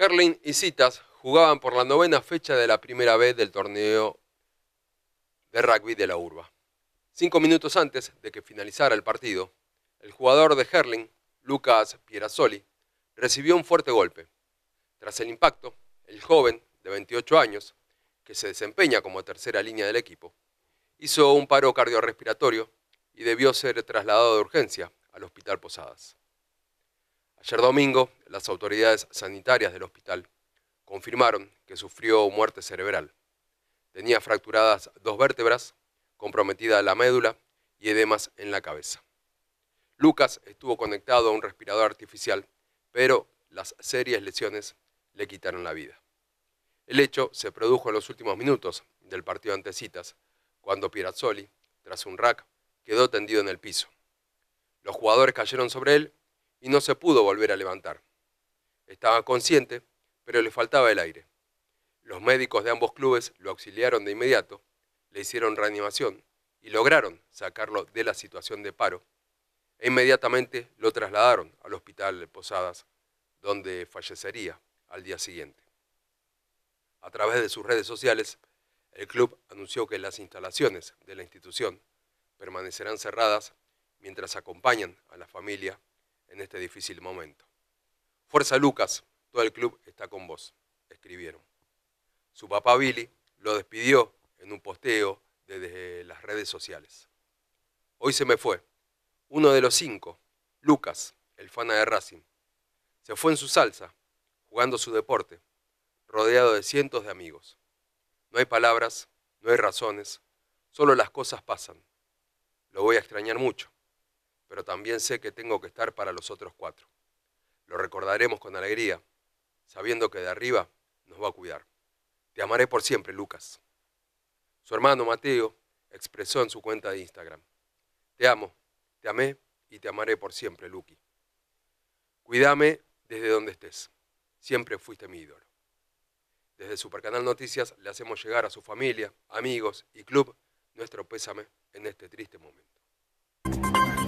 Herling y Citas jugaban por la novena fecha de la primera vez del torneo de rugby de la urba. Cinco minutos antes de que finalizara el partido, el jugador de Herling, Lucas Pierasoli, recibió un fuerte golpe. Tras el impacto, el joven, de 28 años, que se desempeña como tercera línea del equipo, hizo un paro cardiorrespiratorio y debió ser trasladado de urgencia al Hospital Posadas. Ayer domingo, las autoridades sanitarias del hospital confirmaron que sufrió muerte cerebral. Tenía fracturadas dos vértebras, comprometida la médula y edemas en la cabeza. Lucas estuvo conectado a un respirador artificial, pero las serias lesiones le quitaron la vida. El hecho se produjo en los últimos minutos del partido ante Citas, cuando Pirazzoli, tras un rack, quedó tendido en el piso. Los jugadores cayeron sobre él y no se pudo volver a levantar. Estaba consciente, pero le faltaba el aire. Los médicos de ambos clubes lo auxiliaron de inmediato, le hicieron reanimación y lograron sacarlo de la situación de paro e inmediatamente lo trasladaron al hospital de Posadas, donde fallecería al día siguiente. A través de sus redes sociales, el club anunció que las instalaciones de la institución permanecerán cerradas mientras acompañan a la familia en este difícil momento. Fuerza Lucas, todo el club está con vos, escribieron. Su papá Billy lo despidió en un posteo desde las redes sociales. Hoy se me fue. Uno de los cinco, Lucas, el fana de Racing, se fue en su salsa, jugando su deporte, rodeado de cientos de amigos. No hay palabras, no hay razones, solo las cosas pasan. Lo voy a extrañar mucho pero también sé que tengo que estar para los otros cuatro. Lo recordaremos con alegría, sabiendo que de arriba nos va a cuidar. Te amaré por siempre, Lucas. Su hermano Mateo expresó en su cuenta de Instagram, Te amo, te amé y te amaré por siempre, Luqui. Cuídame desde donde estés. Siempre fuiste mi ídolo. Desde Supercanal Noticias le hacemos llegar a su familia, amigos y club nuestro pésame en este triste momento.